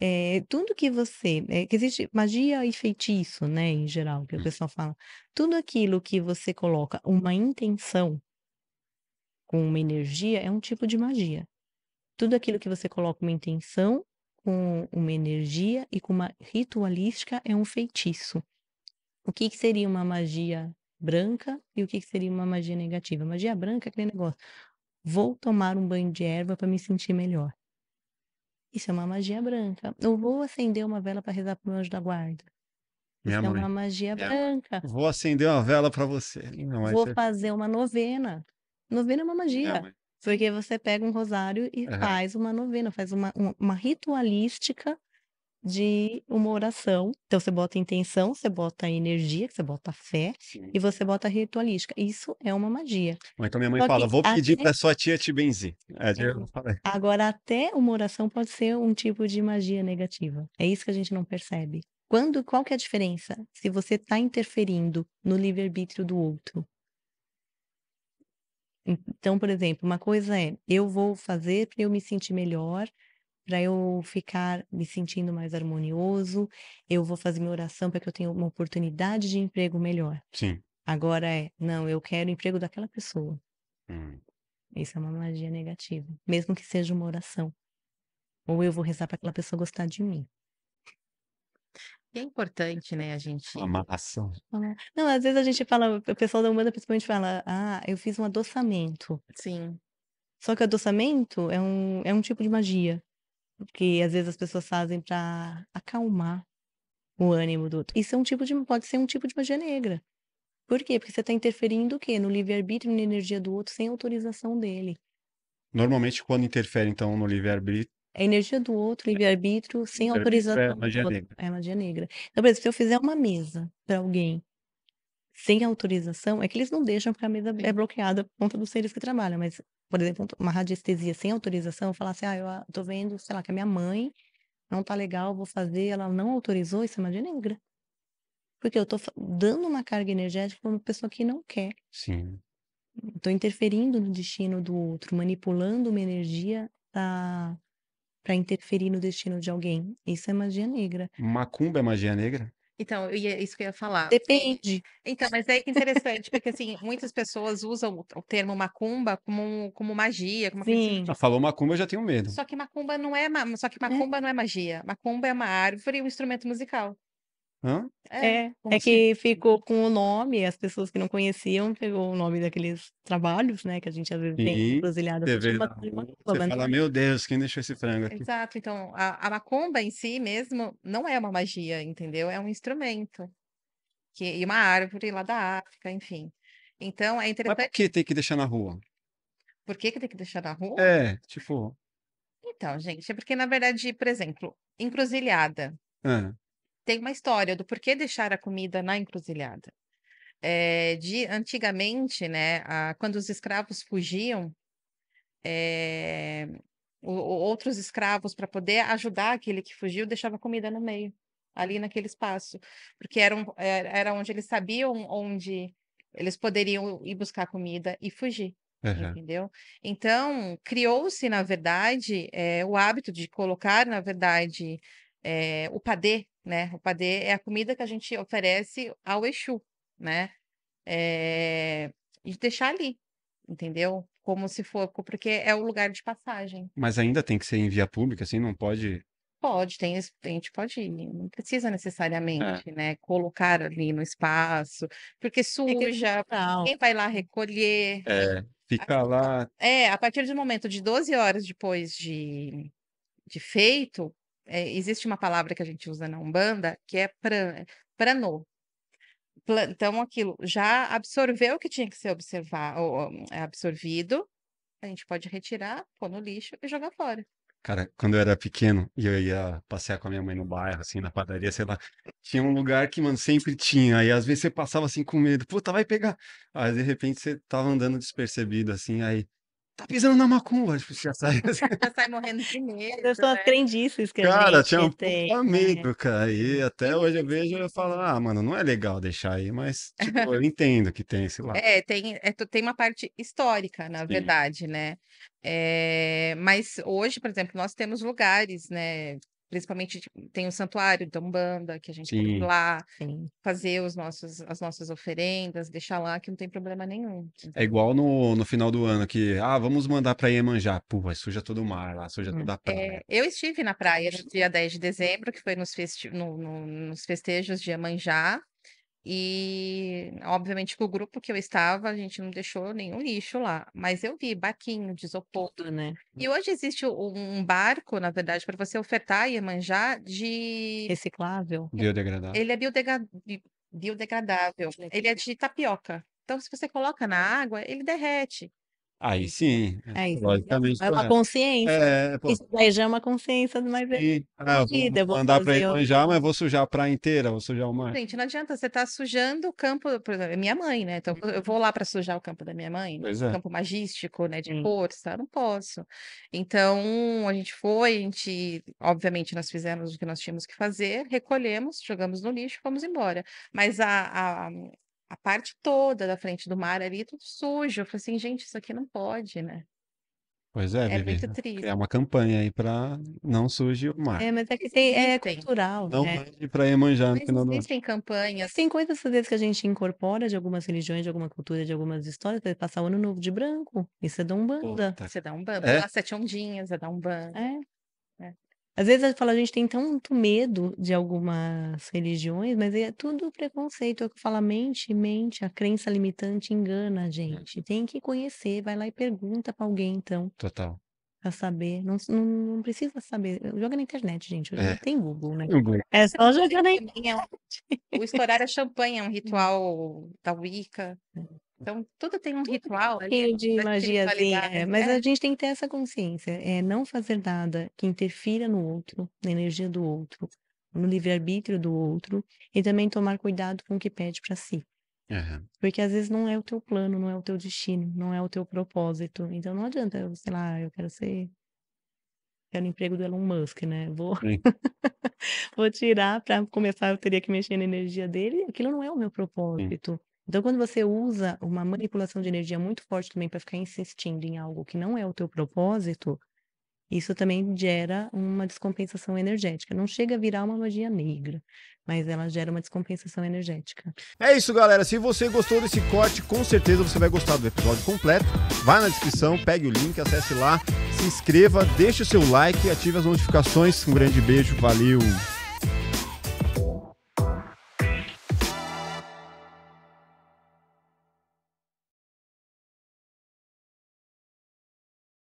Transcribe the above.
é, tudo que você. É, que existe magia e feitiço, né, em geral, que o uhum. pessoal fala. Tudo aquilo que você coloca uma intenção com uma energia é um tipo de magia. Tudo aquilo que você coloca uma intenção com uma energia e com uma ritualística é um feitiço. O que, que seria uma magia branca e o que, que seria uma magia negativa? Magia branca é aquele negócio. Vou tomar um banho de erva para me sentir melhor. Isso é uma magia branca. Eu vou acender uma vela para rezar para o anjo da guarda. Minha é mãe. é uma magia é. branca. Vou acender uma vela para você. vou ser... fazer uma novena. Novena é uma magia. Porque você pega um rosário e uhum. faz uma novena, faz uma, uma ritualística de uma oração. Então você bota intenção, você bota energia, você bota fé Sim. e você bota ritualística. Isso é uma magia. Então minha mãe Só fala, vou pedir para sua tia te benzer. É, é. Agora até uma oração pode ser um tipo de magia negativa. É isso que a gente não percebe. Quando qual que é a diferença? Se você está interferindo no livre arbítrio do outro. Então, por exemplo, uma coisa é eu vou fazer para eu me sentir melhor para eu ficar me sentindo mais harmonioso, eu vou fazer minha oração para que eu tenha uma oportunidade de emprego melhor. Sim. Agora é, não, eu quero o emprego daquela pessoa. Hum. Isso é uma magia negativa, mesmo que seja uma oração. Ou eu vou rezar para aquela pessoa gostar de mim. E é importante, né, a gente. Uma amarração. Não, às vezes a gente fala, o pessoal da Umbanda principalmente fala, ah, eu fiz um adoçamento. Sim. Só que o adoçamento é um, é um tipo de magia que às vezes as pessoas fazem para acalmar o ânimo do outro. Isso é um tipo de pode ser um tipo de magia negra. Por quê? Porque você está interferindo o quê? No livre-arbítrio, na energia do outro, sem autorização dele. Normalmente, quando interfere, então, no livre-arbítrio. É energia do outro, livre-arbítrio, sem é autorização. É magia negra. É magia negra. Então, por exemplo, se eu fizer uma mesa para alguém sem autorização, é que eles não deixam porque a mesa é bloqueada por conta dos seres que trabalham, mas, por exemplo, uma radiestesia sem autorização, falar assim, ah, eu ah, tô vendo, sei lá, que a minha mãe não tá legal, vou fazer, ela não autorizou, isso é magia negra. Porque eu tô dando uma carga energética para uma pessoa que não quer. Sim. tô interferindo no destino do outro, manipulando uma energia para interferir no destino de alguém. Isso é magia negra. Macumba é magia negra? Então, eu ia, isso que eu ia falar. Depende. Então, mas é interessante, porque assim, muitas pessoas usam o termo macumba como, como magia. Como Sim. Já ah, Falou macumba, eu já tenho medo. Só que macumba não é, só que é. macumba é. não é magia. Macumba é uma árvore e um instrumento musical. Hã? É, é, é que ficou com o nome, as pessoas que não conheciam pegou o nome daqueles trabalhos, né? Que a gente às vezes Sim, tem encruzilhada. Você fala, meu Deus, quem deixou esse frango aqui? Exato, então a, a macumba em si mesmo não é uma magia, entendeu? É um instrumento. Que, e uma árvore lá da África, enfim. Então é interessante. Mas por que tem que deixar na rua? Por que, que tem que deixar na rua? É, tipo. Então, gente, é porque, na verdade, por exemplo, encruzilhada. É tem uma história do porquê deixar a comida na encruzilhada. É, de antigamente, né, a, quando os escravos fugiam, é, o, outros escravos para poder ajudar aquele que fugiu deixava comida no meio, ali naquele espaço, porque era, um, era onde eles sabiam onde eles poderiam ir buscar comida e fugir. Uhum. Entendeu? Então, criou-se, na verdade, é, o hábito de colocar, na verdade, é, o padê, né? O padê é a comida que a gente oferece ao Exu, né? É, e deixar ali, entendeu? Como se for, porque é o lugar de passagem. Mas ainda tem que ser em via pública, assim, não pode. Pode, tem, a gente pode ir, não precisa é. necessariamente, é. né? Colocar ali no espaço, porque suja, é quem vai lá recolher. É, fica a, lá. É, a partir do momento de 12 horas depois de, de feito, é, existe uma palavra que a gente usa na Umbanda que é pran, Então, aquilo já absorveu o que tinha que ser observar, ou, é absorvido, a gente pode retirar, pôr no lixo e jogar fora. Cara, quando eu era pequeno e eu ia passear com a minha mãe no bairro, assim, na padaria, sei lá, tinha um lugar que, mano, sempre tinha. E às vezes você passava assim com medo, puta, vai pegar. Aí de repente você tava andando despercebido, assim, aí tá pisando na macumba, você tipo, já sai. Assim. já sai morrendo de medo. Eu sou né? crendices que Cara, tinha um tem, né? amigo, cara. E até hoje eu vejo e falo, ah, mano, não é legal deixar aí, mas tipo, eu entendo que tem esse lado. É, tem, é, tem uma parte histórica, na Sim. verdade, né? É, mas hoje, por exemplo, nós temos lugares, né? principalmente tipo, tem o santuário da Umbanda, que a gente Sim. lá Sim. fazer os nossos, as nossas oferendas, deixar lá, que não tem problema nenhum. É igual no, no final do ano, que, ah, vamos mandar para Iemanjá. Pô, vai suja todo o mar lá, suja hum, toda a é, praia. É, eu estive na praia no dia 10 de dezembro, que foi nos, festi no, no, nos festejos de Iemanjá, e, obviamente, que o grupo que eu estava, a gente não deixou nenhum lixo lá. Mas eu vi barquinho de isopor. Tudo, né? E hoje existe um barco, na verdade, para você ofertar e manjar de. Reciclável. Biodegradável. Ele é biodegra... biodegradável. Ele é de tapioca. Então, se você coloca na água, ele derrete. Aí sim, né, Aí logicamente. É uma consciência. É, pô, Isso daí já é uma consciência do mais sim. Ah, vou mandar para ele já, mas vou sujar a praia inteira, vou sujar o mar. Gente, não adianta, você está sujando o campo, por exemplo, é minha mãe, né? Então eu vou lá para sujar o campo da minha mãe, né, Pois é. campo magístico, né, de Hum. força, tá, eu não posso. Então, a gente foi, a gente, obviamente nós fizemos o que nós tínhamos que fazer, recolhemos, jogamos no lixo, e fomos embora. Mas a, a- a parte toda da frente do mar ali, tudo sujo. Eu falei assim, gente, isso aqui não pode, né? Pois é, é muito né? triste. É uma campanha aí para não surgir o mar. É, mas é que tem, é, é tem. cultural, não né? Não para Iemanjá no final do ano. Tem campanhas. Tem coisas às vezes que a gente incorpora de algumas religiões, de alguma cultura, de algumas histórias, para passar o ano novo de branco. Isso é da Umbanda. Puta. Isso é da Umbanda. É? sete ondinhas, é da Umbanda. É. Às vezes eu falo, a gente tem tanto medo de algumas religiões, mas é tudo preconceito. É que eu falo, mente, mente, a crença limitante engana a é. gente. Tem que conhecer, vai lá e pergunta para alguém, então. Total. Pra saber. Não, não, não precisa saber. Joga na internet, gente. é. tem Google, né? Google. É só jogar na internet. O estourar a é champanhe é um ritual da Wicca. É. Então, tudo tem um tudo ritual. Um de né, magiazinha, é, né? mas é. a gente tem que ter essa consciência. É não fazer nada que interfira no outro, na energia do outro, no livre-arbítrio do outro, e também tomar cuidado com o que pede para si. Uhum. Porque às vezes não é o teu plano, não é o teu destino, não é o teu propósito. Então não adianta, eu, sei lá, eu quero ser quero o emprego do Elon Musk, né? Vou, vou tirar para começar, eu teria que mexer na energia dele. Aquilo não é o meu propósito. Sim. Então, quando você usa uma manipulação de energia muito forte também para ficar insistindo em algo que não é o teu propósito, isso também gera uma descompensação energética. Não chega a virar uma magia negra, mas ela gera uma descompensação energética. É isso, galera. Se você gostou desse corte, com certeza você vai gostar do episódio completo. Vá na descrição, pegue o link, acesse lá, se inscreva, deixe o seu like e ative as notificações. Um grande beijo, valeu!